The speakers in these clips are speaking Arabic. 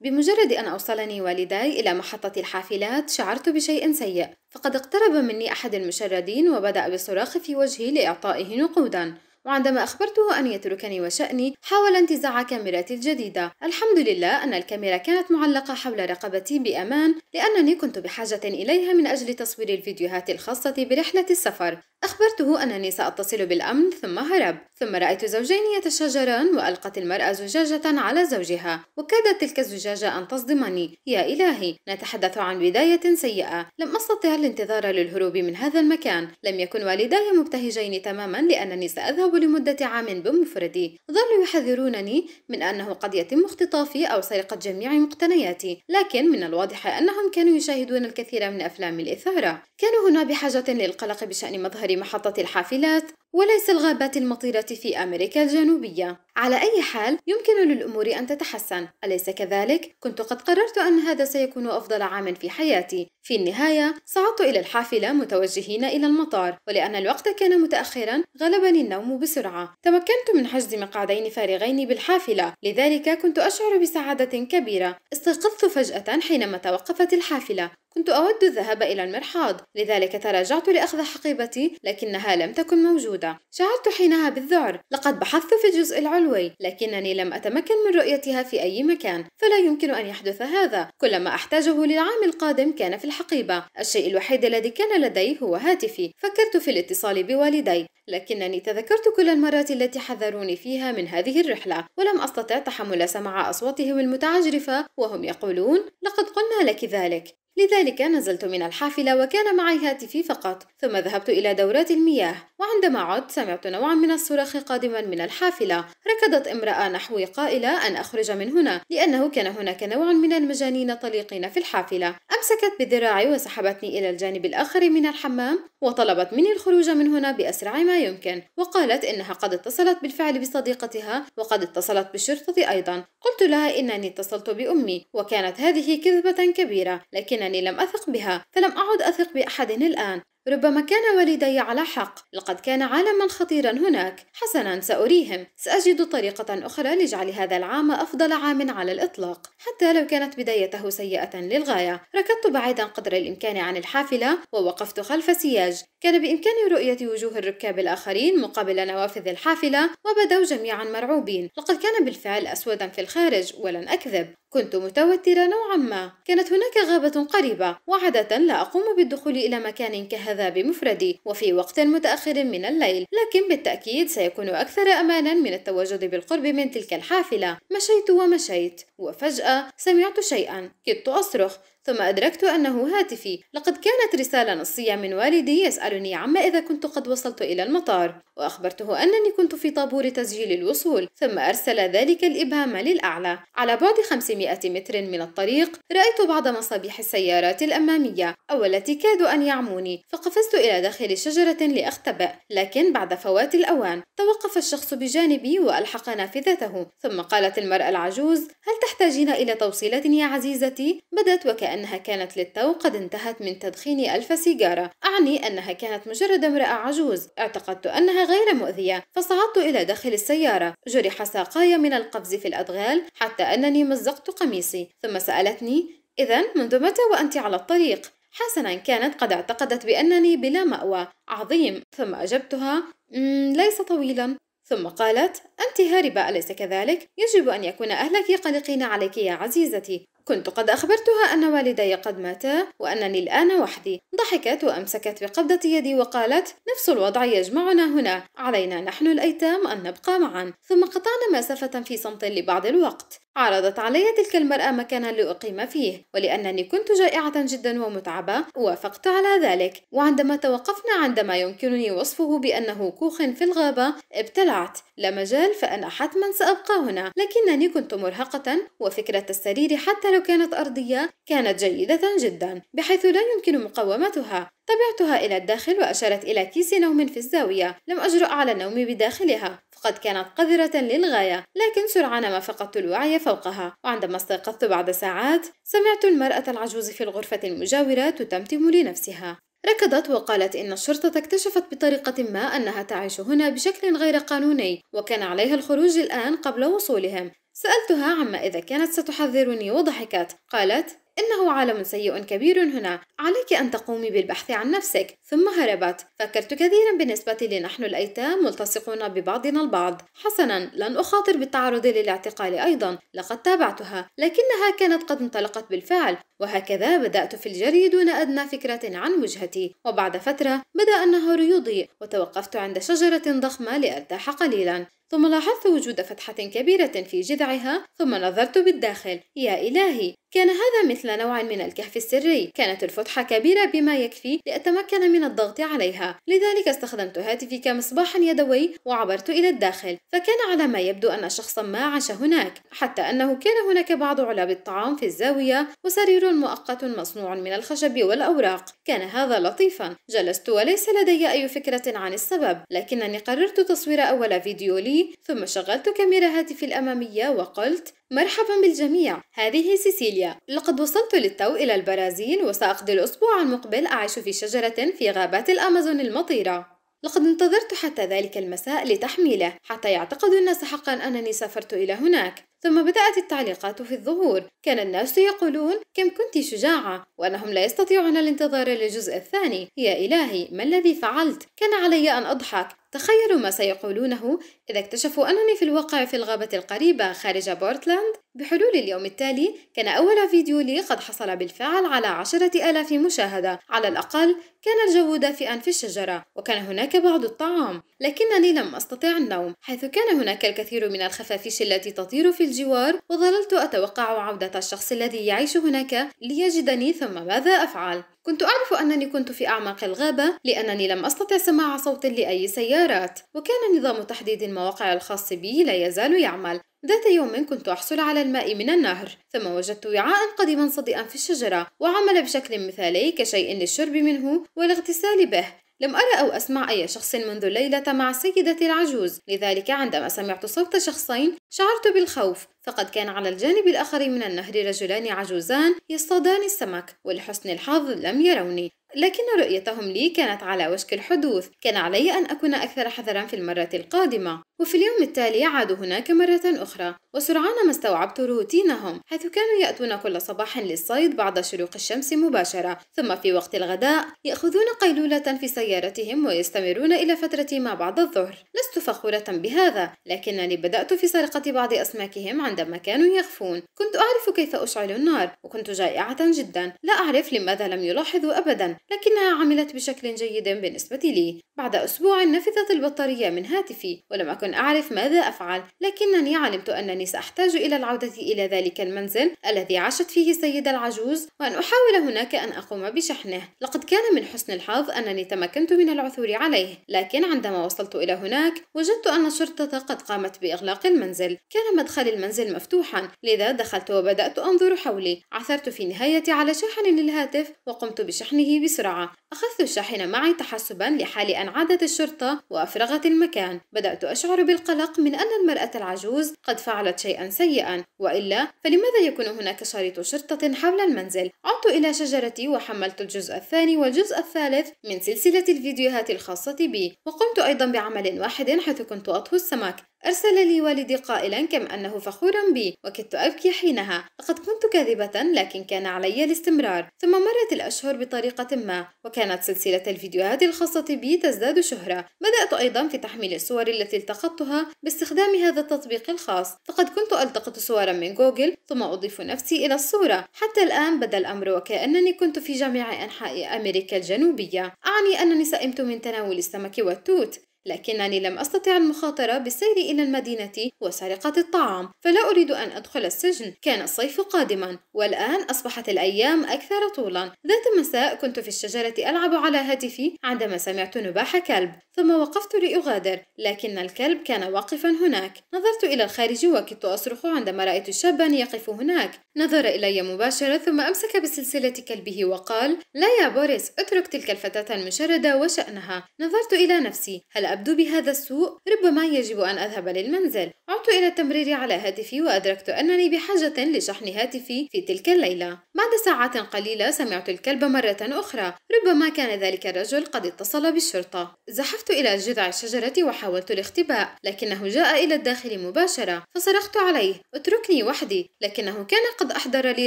بمجرد أن أوصلني والداي إلى محطة الحافلات شعرت بشيء سيء فقد اقترب مني أحد المشردين وبدأ بالصراخ في وجهي لإعطائه نقودا وعندما أخبرته أن يتركني وشأني حاول انتزاع كاميرتي الجديدة الحمد لله أن الكاميرا كانت معلقة حول رقبتي بأمان لأنني كنت بحاجة إليها من أجل تصوير الفيديوهات الخاصة برحلة السفر أخبرته أنني سأتصل بالأمن ثم هرب ثم رأيت زوجين يتشاجران وألقت المرأة زجاجة على زوجها وكادت تلك الزجاجة أن تصدمني يا إلهي نتحدث عن بداية سيئة لم أستطع الانتظار للهروب من هذا المكان لم يكن والداي مبتهجين تماما لأنني سأذهب لمدة عام بمفردي ظلوا يحذرونني من أنه قد يتم اختطافي أو سرقة جميع مقتنياتي لكن من الواضح أنهم كانوا يشاهدون الكثير من أفلام الإثارة كانوا هنا بحاجة للقلق بشأن مظهر شهر محطة الحافلات وليس الغابات المطيرة في أمريكا الجنوبية على أي حال يمكن للأمور أن تتحسن أليس كذلك؟ كنت قد قررت أن هذا سيكون أفضل عام في حياتي في النهاية صعدت إلى الحافلة متوجهين إلى المطار ولأن الوقت كان متأخرا غلبني النوم بسرعة تمكنت من حجز مقعدين فارغين بالحافلة لذلك كنت أشعر بسعادة كبيرة استيقظت فجأة حينما توقفت الحافلة كنت أود الذهاب إلى المرحاض لذلك تراجعت لأخذ حقيبتي لكنها لم تكن موجودة شعرت حينها بالذعر لقد بحثت في الجزء العلوي لكنني لم أتمكن من رؤيتها في أي مكان فلا يمكن أن يحدث هذا كل ما أحتاجه للعام القادم كان في الحقيبة الشيء الوحيد الذي كان لدي هو هاتفي فكرت في الاتصال بوالدي لكنني تذكرت كل المرات التي حذروني فيها من هذه الرحلة ولم أستطع تحمل سماع أصواتهم المتعجرفة وهم يقولون لقد قلنا لك ذلك لذلك نزلت من الحافلة وكان معي هاتفي فقط ثم ذهبت إلى دورات المياه وعندما عدت سمعت نوعا من الصراخ قادما من الحافلة ركضت امرأة نحوي قائلة أن أخرج من هنا لأنه كان هناك نوع من المجانين طليقين في الحافلة أمسكت بذراعي وسحبتني إلى الجانب الآخر من الحمام وطلبت مني الخروج من هنا بأسرع ما يمكن وقالت إنها قد اتصلت بالفعل بصديقتها وقد اتصلت بالشرطة أيضا قلت لها إنني اتصلت بأمي وكانت هذه كذبة كبيرة لكن لكنني لم أثق بها فلم أعد أثق بأحد الآن ربما كان والدي على حق لقد كان عالما خطيرا هناك حسنا سأريهم سأجد طريقة أخرى لجعل هذا العام أفضل عام على الإطلاق حتى لو كانت بدايته سيئة للغاية ركضت بعيدا قدر الإمكان عن الحافلة ووقفت خلف سياج كان بإمكاني رؤية وجوه الركاب الآخرين مقابل نوافذ الحافلة وبدوا جميعا مرعوبين لقد كان بالفعل أسودا في الخارج ولن أكذب كنت متوترة نوعا ما كانت هناك غابة قريبة وعادة لا أقوم بالدخول إلى مكان كهذا بمفردي وفي وقت متأخر من الليل لكن بالتأكيد سيكون أكثر أمانا من التواجد بالقرب من تلك الحافلة مشيت ومشيت وفجأة سمعت شيئا كدت أصرخ ثم أدركت أنه هاتفي لقد كانت رسالة نصية من والدي يسألني عما إذا كنت قد وصلت إلى المطار وأخبرته أنني كنت في طابور تسجيل الوصول ثم أرسل ذلك الإبهام للأعلى على بعد 500 متر من الطريق رأيت بعض مصابيح السيارات الأمامية أو التي كادوا أن يعموني فقفزت إلى داخل شجرة لأختبئ لكن بعد فوات الأوان توقف الشخص بجانبي وألحق نافذته ثم قالت المرأة العجوز هل تحتاجين إلى توصيلة يا عزيزتي؟ بدت وكأن أنها كانت للتو قد انتهت من تدخين ألف سيجارة أعني أنها كانت مجرد امرأة عجوز اعتقدت أنها غير مؤذية فصعدت إلى داخل السيارة جرح ساقاي من القفز في الأدغال حتى أنني مزقت قميصي ثم سألتني إذا منذ متى وأنت على الطريق؟ حسنا كانت قد اعتقدت بأنني بلا مأوى عظيم ثم أجبتها أمم، ليس طويلا ثم قالت أنت هاربة أليس كذلك؟ يجب أن يكون أهلك قلقين عليك يا عزيزتي كنت قد أخبرتها أن والدي قد ماتا وأنني الآن وحدي ضحكت وأمسكت بقبضة يدي وقالت نفس الوضع يجمعنا هنا علينا نحن الأيتام أن نبقى معا ثم قطعنا مسافة في صمت لبعض الوقت عرضت علي تلك المرأة مكانا لأقيم فيه ولأنني كنت جائعة جدا ومتعبة وافقت على ذلك وعندما توقفنا عندما يمكنني وصفه بأنه كوخ في الغابة ابتلعت لا مجال فأنا حتما سأبقى هنا لكنني كنت مرهقة وفكرة السرير حتى لو كانت أرضية كانت جيدة جدا بحيث لا يمكن مقاومتها طبعتها إلى الداخل وأشارت إلى كيس نوم في الزاوية لم أجرؤ على النوم بداخلها فقد كانت قذرة للغاية لكن سرعان ما فقدت الوعي فوقها وعندما استيقظت بعد ساعات سمعت المرأة العجوز في الغرفة المجاورة تتمتم لنفسها ركضت وقالت إن الشرطة اكتشفت بطريقة ما أنها تعيش هنا بشكل غير قانوني وكان عليها الخروج الآن قبل وصولهم سألتها عما إذا كانت ستحذرني وضحكت قالت إنه عالم سيء كبير هنا عليك أن تقومي بالبحث عن نفسك ثم هربت فكرت كثيرا بالنسبة لنحن الأيتام ملتصقون ببعضنا البعض حسنا لن أخاطر بالتعرض للاعتقال أيضا لقد تابعتها لكنها كانت قد انطلقت بالفعل وهكذا بدأت في الجري دون أدنى فكرة عن وجهتي وبعد فترة بدأ النهار يضيء وتوقفت عند شجرة ضخمة لأرتاح قليلا ثم لاحظت وجود فتحة كبيرة في جذعها ثم نظرت بالداخل يا إلهي كان هذا مثل نوع من الكهف السري كانت الفتحة كبيرة بما يكفي لأتمكن من الضغط عليها لذلك استخدمت هاتفي كمصباح يدوي وعبرت إلى الداخل فكان على ما يبدو أن شخصا ما عاش هناك حتى أنه كان هناك بعض علب الطعام في الزاوية وسرير مؤقت مصنوع من الخشب والأوراق كان هذا لطيفا جلست وليس لدي أي فكرة عن السبب لكنني قررت تصوير أول فيديو لي ثم شغلت كاميرا هاتفي الأمامية وقلت مرحبا بالجميع هذه سيسيليا لقد وصلت للتو إلى البرازيل وسأقضي الأسبوع المقبل أعيش في شجرة في غابات الأمازون المطيرة لقد انتظرت حتى ذلك المساء لتحميله حتى يعتقد الناس حقا أنني سافرت إلى هناك ثم بدأت التعليقات في الظهور كان الناس يقولون كم كنت شجاعة وأنهم لا يستطيعون الانتظار للجزء الثاني يا إلهي ما الذي فعلت؟ كان علي أن أضحك تخيلوا ما سيقولونه إذا اكتشفوا أنني في الواقع في الغابة القريبة خارج بورتلاند بحلول اليوم التالي كان أول فيديو لي قد حصل بالفعل على عشرة آلاف مشاهدة على الأقل كان الجو دافئا في الشجرة وكان هناك بعض الطعام لكنني لم أستطع النوم حيث كان هناك الكثير من الخفافيش التي تطير في الجوار وظللت أتوقع عودة الشخص الذي يعيش هناك ليجدني ثم ماذا أفعل كنت أعرف أنني كنت في أعماق الغابة لأنني لم أستطع سماع صوت لأي سيارات وكان نظام تحديد المواقع الخاص بي لا يزال يعمل ذات يوم كنت أحصل على الماء من النهر ثم وجدت وعاء قديما صديئا في الشجرة وعمل بشكل مثالي كشيء للشرب منه والاغتسال به لم أرى أو أسمع أي شخص منذ الليلة مع السيدة العجوز لذلك عندما سمعت صوت شخصين شعرت بالخوف فقد كان على الجانب الآخر من النهر رجلان عجوزان يصطادان السمك ولحسن الحظ لم يروني لكن رؤيتهم لي كانت على وشك الحدوث كان علي أن أكون أكثر حذرا في المرة القادمة وفي اليوم التالي عادوا هناك مرة أخرى وسرعان ما استوعبت روتينهم حيث كانوا يأتون كل صباح للصيد بعد شروق الشمس مباشرة ثم في وقت الغداء يأخذون قيلولة في سيارتهم ويستمرون إلى فترة ما بعد الظهر لست فخورة بهذا لكنني بدأت في سرقة بعض أسماكهم عندما كانوا يغفون كنت أعرف كيف أشعل النار وكنت جائعة جدا لا أعرف لماذا لم يلاحظوا أبدا لكنها عملت بشكل جيد بالنسبة لي بعد أسبوع نفذت البطارية من هاتفي ولم أكن أعرف ماذا أفعل لكنني علمت أنني سأحتاج إلى العودة إلى ذلك المنزل الذي عاشت فيه السيدة العجوز وأن أحاول هناك أن أقوم بشحنه لقد كان من حسن الحظ أنني تمكنت من العثور عليه لكن عندما وصلت إلى هناك وجدت أن الشرطة قد قامت بإغلاق المنزل كان مدخل المنزل مفتوحا لذا دخلت وبدأت أنظر حولي عثرت في النهاية على شاحن للهاتف وقمت بشحنه بس بسرعة أخذت الشاحنة معي تحسبا لحال أن عادت الشرطة وأفرغت المكان بدأت أشعر بالقلق من أن المرأة العجوز قد فعلت شيئا سيئا وإلا فلماذا يكون هناك شريط شرطة حول المنزل عدت إلى شجرتي وحملت الجزء الثاني والجزء الثالث من سلسلة الفيديوهات الخاصة بي وقمت أيضا بعمل واحد حيث كنت أطهو السمك أرسل لي والدي قائلا كم أنه فخور بي وكدت أبكي حينها لقد كنت كاذبة لكن كان علي الاستمرار ثم مرت الأشهر بطريقة ما وكانت سلسلة الفيديوهات الخاصة بي تزداد شهرة بدأت أيضا في تحميل الصور التي التقطتها باستخدام هذا التطبيق الخاص فقد كنت ألتقط صورا من جوجل ثم أضيف نفسي إلى الصورة حتى الآن بدا الأمر وكأنني كنت في جميع أنحاء أمريكا الجنوبية أعني أنني سئمت من تناول السمك والتوت لكنني لم أستطع المخاطرة بالسير إلى المدينة وسرقة الطعام فلا أريد أن أدخل السجن كان الصيف قادما والآن أصبحت الأيام أكثر طولا ذات مساء كنت في الشجرة ألعب على هاتفي عندما سمعت نباح كلب ثم وقفت لأغادر لكن الكلب كان واقفا هناك نظرت إلى الخارج وكدت أصرخ عندما رأيت شابا يقف هناك نظر إلي مباشرة ثم أمسك بسلسلة كلبه وقال لا يا بوريس اترك تلك الفتاة المشردة وشأنها نظرت إلى نفسي هل أبدو بهذا السوء ربما يجب أن أذهب للمنزل عدت إلى التمرير على هاتفي وأدركت أنني بحاجة لشحن هاتفي في تلك الليلة بعد ساعات قليلة سمعت الكلب مرة أخرى ربما كان ذلك الرجل قد اتصل بالشرطة زحفت إلى جذع الشجرة وحاولت الاختباء لكنه جاء إلى الداخل مباشرة فصرخت عليه اتركني وحدي لكنه كان قد أحضر لي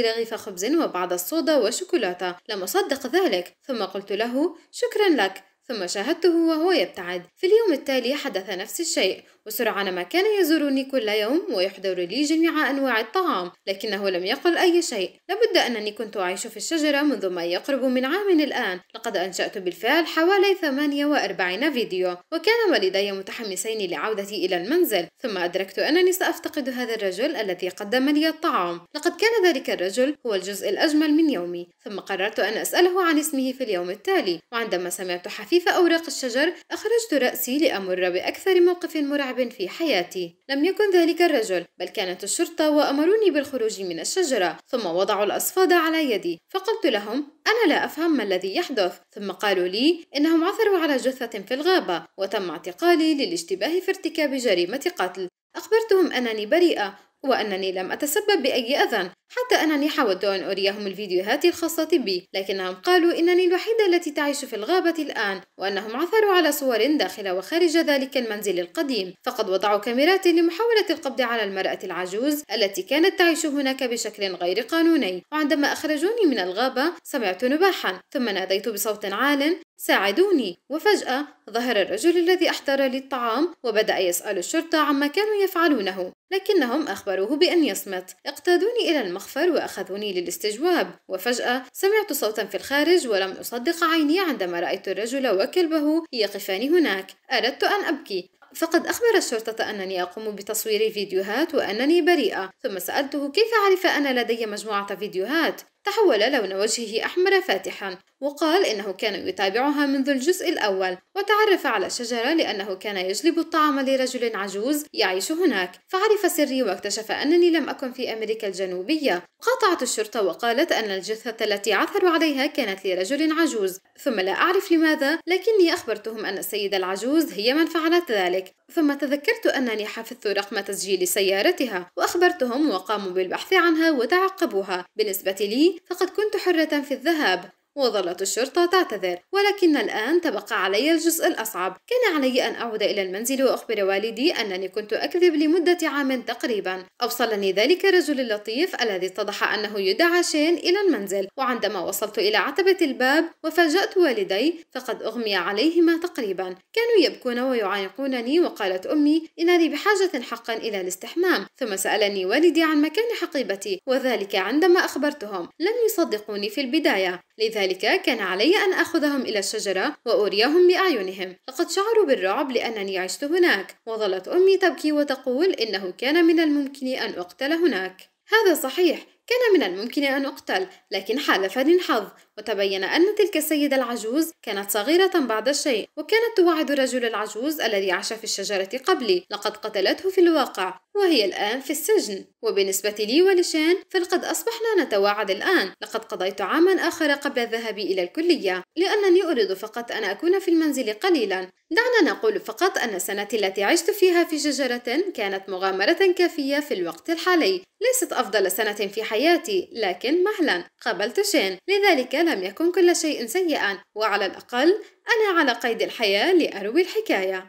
رغيف خبز وبعض الصودا وشوكولاتة لم أصدق ذلك ثم قلت له شكرا لك ثم شاهدته وهو يبتعد في اليوم التالي حدث نفس الشيء وسرعان ما كان يزورني كل يوم ويحضر لي جميع أنواع الطعام لكنه لم يقل أي شيء لابد أنني كنت أعيش في الشجرة منذ ما يقرب من عام الآن لقد أنشأت بالفعل حوالي 48 فيديو وكان والدي متحمسين لعودتي إلى المنزل ثم أدركت أنني سأفتقد هذا الرجل الذي قدم لي الطعام لقد كان ذلك الرجل هو الجزء الأجمل من يومي ثم قررت أن أسأله عن اسمه في اليوم التالي وعندما سمعت حفيف أوراق الشجر أخرجت رأسي لأمر بأكثر موقف مرعب كعب في حياتي لم يكن ذلك الرجل بل كانت الشرطة وأمروني بالخروج من الشجرة ثم وضعوا الأصفاد على يدي فقلت لهم أنا لا أفهم ما الذي يحدث ثم قالوا لي إنهم عثروا على جثة في الغابة وتم اعتقالي للاشتباه في ارتكاب جريمة قتل أخبرتهم أنني بريئة وأنني لم أتسبب بأي أذى حتى أنني حاولت أن أريهم الفيديوهات الخاصة بي لكنهم قالوا إنني الوحيدة التي تعيش في الغابة الآن وأنهم عثروا على صور داخل وخارج ذلك المنزل القديم فقد وضعوا كاميرات لمحاولة القبض على المرأة العجوز التي كانت تعيش هناك بشكل غير قانوني وعندما أخرجوني من الغابة سمعت نباحا ثم ناديت بصوت عال ساعدوني وفجأة ظهر الرجل الذي أحضر لي الطعام وبدأ يسأل الشرطة عما كانوا يفعلونه لكنهم أخبروه بأن يصمت اقتادوني إلى المخ المخفر وأخذوني للاستجواب وفجأة سمعت صوتا في الخارج ولم أصدق عيني عندما رأيت الرجل وكلبه يقفان هناك أردت أن أبكي فقد أخبر الشرطة أنني أقوم بتصوير فيديوهات وأنني بريئة ثم سألته كيف عرف أن لدي مجموعة فيديوهات تحول لون وجهه أحمر فاتحا وقال إنه كان يتابعها منذ الجزء الأول وتعرف على شجرة لأنه كان يجلب الطعام لرجل عجوز يعيش هناك فعرف سري واكتشف أنني لم أكن في أمريكا الجنوبية قاطعت الشرطة وقالت أن الجثة التي عثروا عليها كانت لرجل عجوز ثم لا أعرف لماذا لكني أخبرتهم أن السيدة العجوز هي من فعلت ذلك ثم تذكرت أنني حفظت رقم تسجيل سيارتها وأخبرتهم وقاموا بالبحث عنها وتعقبوها بالنسبة لي فقد كنت حرة في الذهاب وظلت الشرطة تعتذر ولكن الآن تبقى علي الجزء الأصعب كان علي أن أعود إلى المنزل وأخبر والدي أنني كنت أكذب لمدة عام تقريبا أوصلني ذلك الرجل اللطيف الذي اتضح أنه يدعى شين إلى المنزل وعندما وصلت إلى عتبة الباب وفاجأت والدي فقد أغمي عليهما تقريبا كانوا يبكون ويعانقونني وقالت أمي إنني بحاجة حقا إلى الاستحمام ثم سألني والدي عن مكان حقيبتي وذلك عندما أخبرتهم لم يصدقوني في البداية لذلك كان علي أن أخذهم إلى الشجرة وأريهم بأعينهم لقد شعروا بالرعب لأنني عشت هناك وظلت أمي تبكي وتقول إنه كان من الممكن أن أقتل هناك هذا صحيح كان من الممكن أن أقتل لكن حالفني الحظ وتبين أن تلك السيدة العجوز كانت صغيرة بعض الشيء وكانت توعد الرجل العجوز الذي عاش في الشجرة قبلي لقد قتلته في الواقع وهي الآن في السجن وبالنسبة لي ولشان فلقد أصبحنا نتواعد الآن لقد قضيت عاما آخر قبل الذهاب إلى الكلية لأنني أريد فقط أن أكون في المنزل قليلا دعنا نقول فقط أن سنتي التي عشت فيها في شجرة كانت مغامرة كافية في الوقت الحالي ليست أفضل سنة في حياتي لكن مهلا قابلت شين لذلك لا لم يكن كل شيء سيئا وعلى الأقل أنا على قيد الحياة لأروي الحكاية